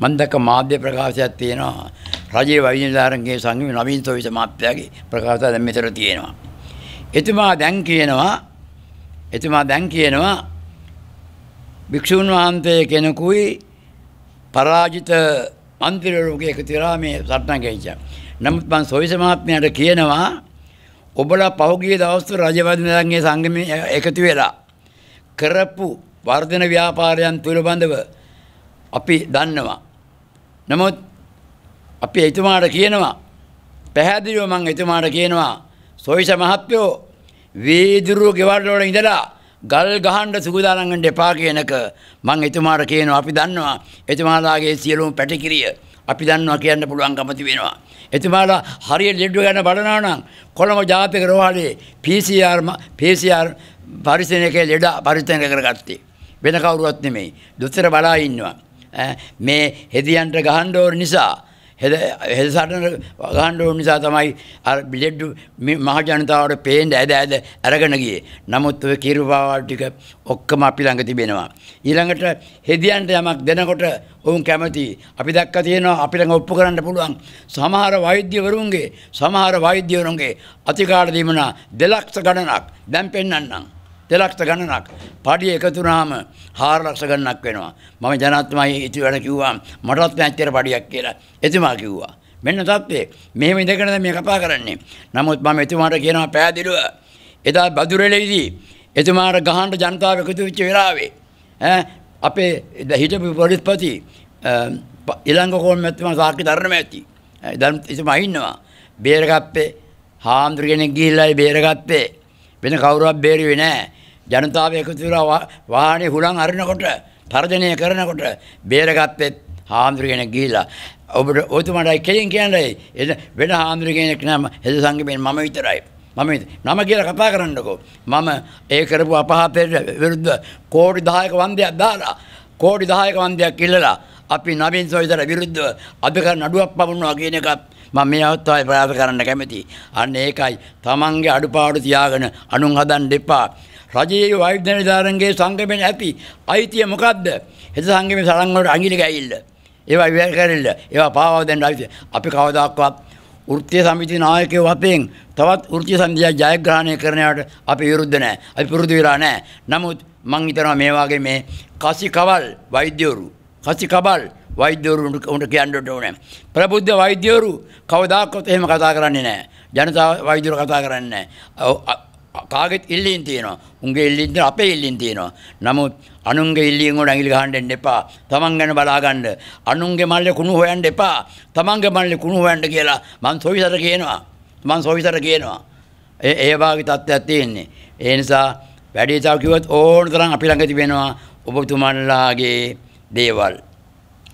මන්දක මාධ්‍ය ප්‍රකාශයක් තියෙනවා රජයේ වෛද්‍යධාරන්ගේ සංගම නවීන් සොවිස මාත්‍යයාගේ ප්‍රකාශය දැන් මෙතන තියෙනවා. එතුමා දැන් කියනවා එතුමා දැන් කියනවා භික්ෂූන් වහන්සේ කෙනෙකුයි පරාජිත මන්ත්‍රීවරුගේ එකතු වෙලා මේ සටන ගැහිච්චා. නමුත් මම සොවිස මාත්මයාට කියනවා ඔබලා පහුගිය දවස්වල රජවැදනගේ සංගමයේ එකතු වෙලා කරපු වර්ධන ව්‍යාපාරයන් පිළිබඳව අපි දන්නවා. නමුත් අපි එතුමාට කියනවා පැහැදිලිව මං එතුමාට කියනවා සොයිස මහත්මයෝ වීදුරුව ගෙවල් වල ඉඳලා ගල් ගහන්න සුගදානම් වෙන්න එපා කියනක මං එතුමාට කියනවා අපි දන්නවා එතුමාලාගේ සියලුම පැටිකිරිය අපි දන්නවා කියන්න පුළුවන්කම තිබෙනවා. එතුමාලා හරියට ලෙඩුව ගැන බලනවා නම් කොළඹ ජාතික රෝහලේ PCR PCR පරීක්ෂණයක ලෙඩ පරීක්ෂණය කරගත්තේ. වෙන කවුරුවත් නෙමෙයි. දොස්තර බලා ඉන්නවා. මේ හෙදියන්ට ගහන්න ඕන නිසා හෙද හෙදසටන ගහන්න ඕන නිසා තමයි අර බිලෙඩ් මහජනතාවට පේන්න ඇද ඇද අරගෙන ගියේ. නමුත් ඔය කිරුපාවල් ටික ඔක්කොම අපි ළඟ තිබෙනවා. ඊළඟට හෙදියන්ට යමක් දෙනකොට ඔවුන් කැමති. අපි දැක්ක තියෙනවා අපිට ඔප්පු කරන්න පුළුවන්. සමහර වෛද්‍යවරුන්ගේ සමහර වෛද්‍යවරුන්ගේ අතිකාල දීමනා දෙලක්ෂ ගණනක් දැන් පෙන්වන්නම්. දෙලක්ෂ ගණනක් පඩිය එකතුනාම හාර ලක්ෂ ගණනක් වෙනවා මම ජනත්මයි ඉති වැඩ කිව්වා මටත් නැත්තර පඩියක් කියලා එතුමා කිව්වා මෙන්න තත්ත්වේ මෙහෙම ඉඳගෙනද මේ කතා කරන්නේ නමුත් මම එතුමාට කියනවා පෑදිරුව එදා බදුරලේදී එතුමාට ගහන්ට ජනතාව එකතු වෙච්ච වෙලාවේ අපේ හිටපු පොලිස්පති ඉලංග කොල්ම එතුමා සාක්ෂි දරණම ඇති දැන් එතුමා ඉන්නවා බේරගත්තේ හාමුදුර කෙනෙක් ගිහිල්ලා බේරගත්තේ වෙන කවුරුවත් බේරුවේ නැහැ ජනතාව එකතු වෙලා වාහනේ හුලං අරිනකොට තර්ජනය කරනකොට බේරගත්තෙත් හාමුදුරු කෙනෙක් ගිහිලා ඔබට ඔතුමටයි කෙලින් කියන්නේ එද වෙන හාමුදුරු කෙනෙක් නම හෙද සංගමෙන් මම විතරයි මම නම කියලා කතා කරන්නකෝ මම ඒ කරපු අපහාසයට විරුද්ධ කෝටි 10ක වන්දයක් දාලා කෝටි 10ක වන්දයක් ඉල්ලලා අපි නවීන් සොයිතර විරුද්ධව අධිකරණ නඩුවක් පමුණුවා කියන එකත් මම මේ අවස්ථාවේ ප්‍රකාශ කරන්න කැමතියි. අන්න ඒකයි තමන්ගේ අඩුපාඩු තියාගෙන අනුන් හදන්න එපා. රජයේ වෛද්‍ය නිලධාරන්ගේ සංගමෙන් ඇති අයිතිය මොකද්ද? හෙද සංගමේ සලන් වලට අඟිලි ගෑවිල්ල. ඒවා ඉවර කරෙල්ල. ඒවා පාවව දෙන්න අයිතිය. අපි කවදාක්වත් වෘත්තීය සමිති නායකයෝ වතෙන් තවත් වෘත්තීය සමිතිය ජයග්‍රහණය කරනවට අපි විරුද්ධ නැහැ. අපි පුරුදු වෙලා නැහැ. නමුත් මං හිතනවා මේ වගේ මේ කසි කවල් වෛද්‍යවරු කසි කබල් වෛද්‍යවරුන්ට උන්ට කියන්නට ඕනේ. ප්‍රබුද්ධ වෛද්‍යවරු කවදාකවත් එහෙම කතා කරන්නේ නැහැ. ජනතාව වෛද්‍යවරු කතා කරන්නේ නැහැ. කාගෙත් ඉල්ලීම් තියෙනවා. උන්ගේ ඉල්ලීම් තියෙනවා, අපේ ඉල්ලීම් තියෙනවා. නමුත් අනුන්ගේ ඉල්ලීම් වල ඇඟිලි ගහන්න එන්න එපා. තමන් ගැන බලා ගන්න. අනුන්ගේ මල්ලේ කුණු හොයන්න එපා. තමන්ගේ මල්ලේ කුණු හොයන්න කියලා මං සොවිතර කියනවා. මං සොවිතර කියනවා. ඒ ඒ වාගේ තත්ත්වයක් තියෙන්නේ. ඒ නිසා වැඩි තාව කිව්වොත් ඕන තරම් අපි ළඟ තිබෙනවා ඔබතුමන්ලාගේ දේවල්.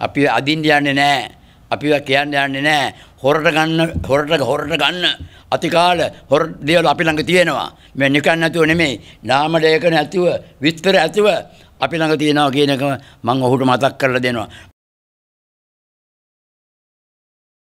අපි අදින් යන්නේ නැහැ. අපිව කියන්න යන්නේ නැහැ. හොරට ගන්න හොරට හොරට ගන්න අතිකාල හොර දේවල් අපි ළඟ තියෙනවා. මේ නිකන් නැතුව නෙමෙයි. නාම ලේඛන ඇතුව විස්තර ඇතුව අපි ළඟ තියෙනවා කියන එක මම ඔහුට මතක් කරලා දෙනවා.